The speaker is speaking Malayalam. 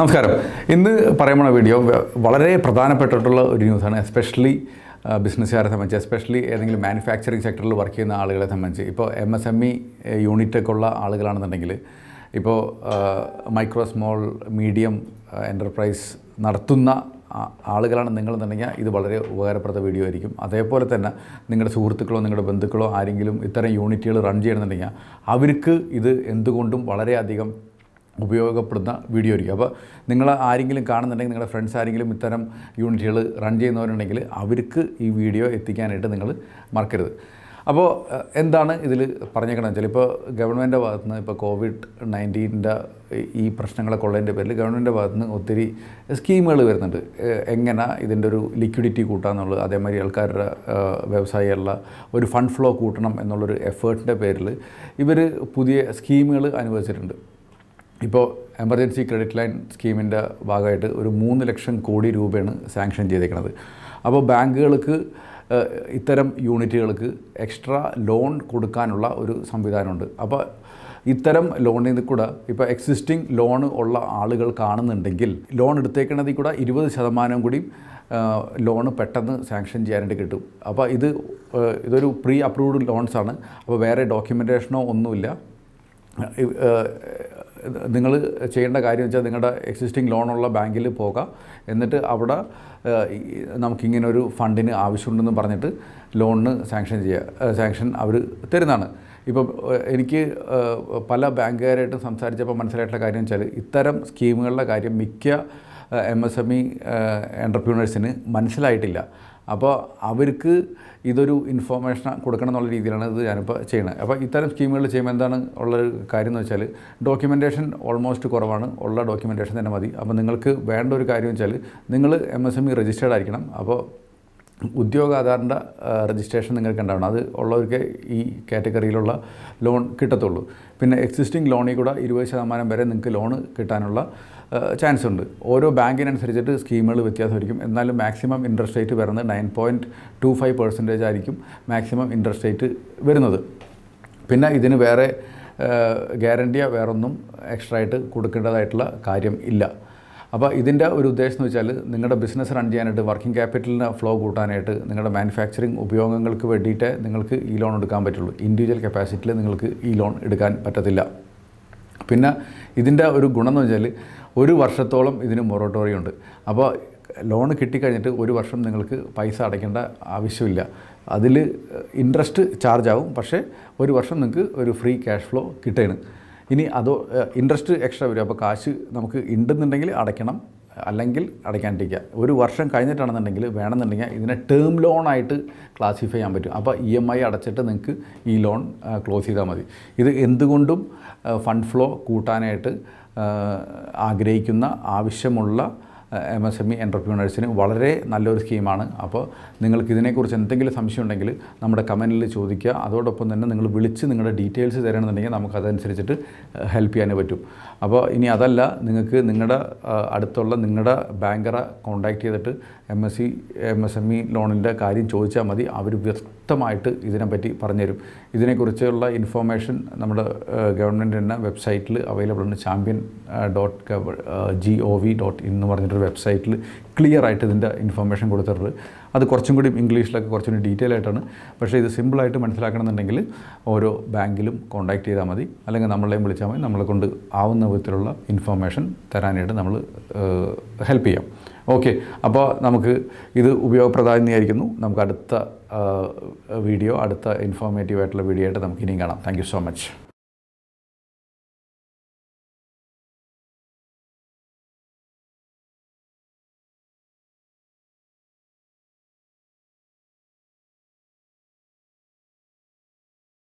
നമസ്കാരം ഇന്ന് പറയുമ്പോൾ വീഡിയോ വളരെ പ്രധാനപ്പെട്ടിട്ടുള്ള ഒരു ന്യൂസാണ് എസ്പെഷ്യലി ബിസിനസ്സുകാരെ സംബന്ധിച്ച് എസ്പെഷ്യലി ഏതെങ്കിലും മാനുഫാക്ചറിങ് സെക്ടറിൽ വർക്ക് ചെയ്യുന്ന ആളുകളെ സംബന്ധിച്ച് ഇപ്പോൾ എം എസ് എം ഇ യൂണിറ്റൊക്കെ ഉള്ള ആളുകളാണെന്നുണ്ടെങ്കിൽ ഇപ്പോൾ മൈക്രോ സ്മോൾ മീഡിയം എൻ്റർപ്രൈസ് നടത്തുന്ന ആളുകളാണ് നിങ്ങളെന്നുണ്ടെങ്കിൽ ഇത് വളരെ ഉപകാരപ്രദ വീഡിയോ ആയിരിക്കും അതേപോലെ തന്നെ നിങ്ങളുടെ സുഹൃത്തുക്കളോ നിങ്ങളുടെ ബന്ധുക്കളോ ആരെങ്കിലും ഇത്തരം യൂണിറ്റുകൾ റൺ ചെയ്യണമെന്നുണ്ടെങ്കിൽ അവർക്ക് ഇത് എന്തുകൊണ്ടും വളരെയധികം ഉപയോഗപ്പെടുന്ന വീഡിയോ ആയിരിക്കും അപ്പോൾ നിങ്ങൾ ആരെങ്കിലും കാണുന്നുണ്ടെങ്കിൽ നിങ്ങളുടെ ഫ്രണ്ട്സ് ആരെങ്കിലും ഇത്തരം യൂണിറ്റുകൾ റൺ ചെയ്യുന്നവരുണ്ടെങ്കിൽ അവർക്ക് ഈ വീഡിയോ എത്തിക്കാനായിട്ട് നിങ്ങൾ മറക്കരുത് അപ്പോൾ എന്താണ് ഇതിൽ പറഞ്ഞേക്കണമെന്ന് വെച്ചാൽ ഇപ്പോൾ ഗവൺമെൻറ്റിൻ്റെ ഭാഗത്തു നിന്ന് ഇപ്പോൾ കോവിഡ് നയൻറ്റീൻ്റെ ഈ പ്രശ്നങ്ങളൊക്കെ ഉള്ളതിൻ്റെ പേരിൽ ഗവൺമെൻറ്റിൻ്റെ ഭാഗത്തു നിന്ന് ഒത്തിരി സ്കീമുകൾ വരുന്നുണ്ട് എങ്ങനെ ഇതിൻ്റെ ഒരു ലിക്വിഡിറ്റി കൂട്ടാന്നുള്ളത് അതേമാതിരി ആൾക്കാരുടെ വ്യവസായികളുടെ ഒരു ഫണ്ട് ഫ്ലോ കൂട്ടണം എന്നുള്ളൊരു എഫേർട്ടിൻ്റെ പേരിൽ ഇവർ പുതിയ സ്കീമുകൾ അനുവദിച്ചിട്ടുണ്ട് ഇപ്പോൾ എമർജൻസി ക്രെഡിറ്റ് ലൈൻ സ്കീമിൻ്റെ ഭാഗമായിട്ട് ഒരു മൂന്ന് ലക്ഷം കോടി രൂപയാണ് സാങ്ഷൻ ചെയ്തേക്കുന്നത് അപ്പോൾ ബാങ്കുകൾക്ക് ഇത്തരം യൂണിറ്റുകൾക്ക് എക്സ്ട്രാ ലോൺ കൊടുക്കാനുള്ള ഒരു സംവിധാനമുണ്ട് അപ്പോൾ ഇത്തരം ലോണിൽ കൂടെ ഇപ്പോൾ എക്സിസ്റ്റിംഗ് ലോൺ ഉള്ള ആളുകൾ കാണുന്നുണ്ടെങ്കിൽ ലോൺ എടുത്തേക്കുന്നതിൽ കൂടെ ഇരുപത് ശതമാനം കൂടി ലോണ് പെട്ടെന്ന് സാങ്ഷൻ ചെയ്യാനായിട്ട് കിട്ടും അപ്പോൾ ഇത് ഇതൊരു പ്രീ അപ്രൂവ്ഡ് ലോൺസാണ് അപ്പോൾ വേറെ ഡോക്യുമെൻറ്റേഷനോ ഒന്നുമില്ല നിങ്ങൾ ചെയ്യേണ്ട കാര്യം വെച്ചാൽ നിങ്ങളുടെ എക്സിസ്റ്റിംഗ് ലോണുള്ള ബാങ്കിൽ പോകുക എന്നിട്ട് അവിടെ നമുക്കിങ്ങനെ ഒരു ഫണ്ടിന് ആവശ്യമുണ്ടെന്ന് പറഞ്ഞിട്ട് ലോണിന് സാങ്ഷൻ ചെയ്യുക സാങ്ഷൻ അവർ തരുന്നതാണ് ഇപ്പം എനിക്ക് പല ബാങ്കുകാരായിട്ടും സംസാരിച്ചപ്പോൾ മനസ്സിലായിട്ടുള്ള കാര്യം വെച്ചാൽ ഇത്തരം സ്കീമുകളുടെ കാര്യം മിക്ക എം എസ് എം ഇ എൻ്റർപ്രീനേഴ്സിന് മനസ്സിലായിട്ടില്ല അപ്പോൾ അവർക്ക് ഇതൊരു ഇൻഫോർമേഷൻ കൊടുക്കണം എന്നുള്ള രീതിയിലാണ് ഇത് ഞാനിപ്പോൾ ചെയ്യുന്നത് അപ്പോൾ ഇത്തരം സ്കീമുകൾ ചെയ്യുമ്പോൾ എന്താണ് ഉള്ളൊരു കാര്യം എന്ന് വെച്ചാൽ ഡോക്യുമെൻറ്റേഷൻ ഓൾമോസ്റ്റ് കുറവാണ് ഉള്ള ഡോക്യുമെൻറ്റേഷൻ തന്നെ മതി അപ്പോൾ നിങ്ങൾക്ക് വേണ്ട ഒരു കാര്യം വെച്ചാൽ നിങ്ങൾ M S M E registered ആയിരിക്കണം അപ്പോൾ ഉദ്യോഗ ആധാറിൻ്റെ രജിസ്ട്രേഷൻ നിങ്ങൾക്ക് ഉണ്ടാവണം അത് ഉള്ളവർക്ക് ഈ കാറ്റഗറിയിലുള്ള ലോൺ കിട്ടത്തുള്ളൂ പിന്നെ എക്സിസ്റ്റിംഗ് ലോണിൽ കൂടെ ഇരുപത് ശതമാനം വരെ നിങ്ങൾക്ക് ലോൺ കിട്ടാനുള്ള ചാൻസ് ഉണ്ട് ഓരോ ബാങ്കിനനുസരിച്ചിട്ട് സ്കീമുകൾ വ്യത്യാസമായിരിക്കും എന്നാലും മാക്സിമം ഇൻട്രസ്റ്റ് റേറ്റ് വരുന്നത് nine point two five percentage ആയിരിക്കും മാക്സിമം ഇൻട്രസ്റ്റ് റേറ്റ് വരുന്നത് പിന്നെ ഇതിന് വേറെ ഗ്യാരണ്ടിയോ വേറൊന്നും എക്സ്ട്രാ ആയിട്ട് കൊടുക്കേണ്ടതായിട്ടുള്ള കാര്യം ഇല്ല അപ്പോൾ ഇതിൻ്റെ ഒരു ഉദ്ദേശം എന്ന് വെച്ചാൽ നിങ്ങളുടെ ബിസിനസ് റൺ ചെയ്യാനായിട്ട് വർക്കിംഗ് ക്യാപിറ്റലിന് ഫ്ലോ കൂട്ടാനായിട്ട് നിങ്ങളുടെ മാനുഫാക്ചറിങ് ഉപയോഗങ്ങൾക്ക് വേണ്ടിയിട്ട് നിങ്ങൾക്ക് ഈ ലോൺ എടുക്കാൻ പറ്റുള്ളൂ ഇൻഡിവിജ്വൽ കപ്പാസിറ്റിയിൽ നിങ്ങൾക്ക് ഈ ലോൺ എടുക്കാൻ പറ്റത്തില്ല പിന്നെ ഇതിൻ്റെ ഒരു ഗുണം എന്ന് വെച്ചാൽ ഒരു വർഷത്തോളം ഇതിന് മൊറട്ടോറിയം ഉണ്ട് അപ്പോൾ ലോൺ കിട്ടിക്കഴിഞ്ഞിട്ട് ഒരു വർഷം നിങ്ങൾക്ക് പൈസ അടയ്ക്കേണ്ട ആവശ്യമില്ല അതിൽ ഇൻട്രസ്റ്റ് ചാർജ് ആവും പക്ഷേ ഒരു വർഷം നിങ്ങൾക്ക് ഒരു ഫ്രീ ക്യാഷ് ഫ്ലോ കിട്ടുകയാണ് ഇനി അതോ ഇൻട്രസ്റ്റ് എക്സ്ട്രാ വരും അപ്പോൾ കാശ് നമുക്ക് ഉണ്ടെന്നുണ്ടെങ്കിൽ അടയ്ക്കണം അല്ലെങ്കിൽ അടയ്ക്കാണ്ടിരിക്കുക ഒരു വർഷം കഴിഞ്ഞിട്ടാണെന്നുണ്ടെങ്കിൽ വേണമെന്നുണ്ടെങ്കിൽ ഇതിനെ ടേം ലോണായിട്ട് ക്ലാസിഫൈ ചെയ്യാൻ പറ്റും അപ്പോൾ ഇ e എം ഐ അടച്ചിട്ട് നിങ്ങൾക്ക് ഈ ലോൺ ക്ലോസ് ചെയ്താൽ മതി ഇത് എന്തുകൊണ്ടും ഫണ്ട് ഫ്ലോ കൂട്ടാനായിട്ട് ആഗ്രഹിക്കുന്ന ആവശ്യമുള്ള എം എസ് എം ഇ എൻ്റർപ്രീനേഴ്സിന് വളരെ നല്ലൊരു സ്കീമാണ് അപ്പോൾ നിങ്ങൾക്ക് ഇതിനെക്കുറിച്ച് എന്തെങ്കിലും സംശയം ഉണ്ടെങ്കിൽ നമ്മുടെ കമൻറ്റിൽ ചോദിക്കുക അതോടൊപ്പം തന്നെ നിങ്ങൾ വിളിച്ച് നിങ്ങളുടെ ഡീറ്റെയിൽസ് തരണമെന്നുണ്ടെങ്കിൽ നമുക്ക് അതനുസരിച്ചിട്ട് ഹെൽപ്പ് ചെയ്യാനേ പറ്റും അപ്പോൾ ഇനി അതല്ല നിങ്ങൾക്ക് നിങ്ങളുടെ അടുത്തുള്ള നിങ്ങളുടെ ബാങ്കറെ കോൺടാക്റ്റ് ചെയ്തിട്ട് M S C M S M E ലോണിൻ്റെ കാര്യം ചോദിച്ചാൽ മതി അവർ വിശദമായിട്ട് ഇതിനെപ്പറ്റി പറഞ്ഞുതരും ഇതിനെക്കുറിച്ചുള്ള ഇൻഫോർമേഷൻ നമ്മുടെ ഗവൺമെൻറ് എന്ന വെബ്സൈറ്റിൽ അവൈലബിൾ ആണ് champion dot G O V dot in എന്ന് പറഞ്ഞിട്ടൊരു വെബ്സൈറ്റിൽ ക്ലിയർ ആയിട്ട് ഇതിൻ്റെ ഇൻഫോർമേഷൻ കൊടുത്തിട്ടുണ്ട് അത് കുറച്ചും കൂടി ഇംഗ്ലീഷിലൊക്കെ കുറച്ചും കൂടി ഡീറ്റെയിൽ ആയിട്ടാണ് പക്ഷേ ഇത് സിമ്പിളായിട്ട് മനസ്സിലാക്കണമെന്നുണ്ടെങ്കിൽ ഓരോ ബാങ്കിലും കോൺടാക്ട് ചെയ്താൽ മതി അല്ലെങ്കിൽ നമ്മളെയും വിളിച്ചാൽ മതി നമ്മളെ കൊണ്ട് ആവുന്ന വിധത്തിലുള്ള ഇൻഫർമേഷൻ തരാനായിട്ട് നമ്മൾ ഹെൽപ്പ് ചെയ്യാം ഓക്കെ അപ്പോൾ നമുക്ക് ഇത് ഉപയോഗപ്രദമായിരിക്കുന്നു നമുക്ക് അടുത്ത വീഡിയോ അടുത്ത ഇൻഫോർമേറ്റീവ് ആയിട്ടുള്ള വീഡിയോ ആയിട്ട് നമുക്ക് ഇനിയും കാണാം താങ്ക് യു സോ മച്ച്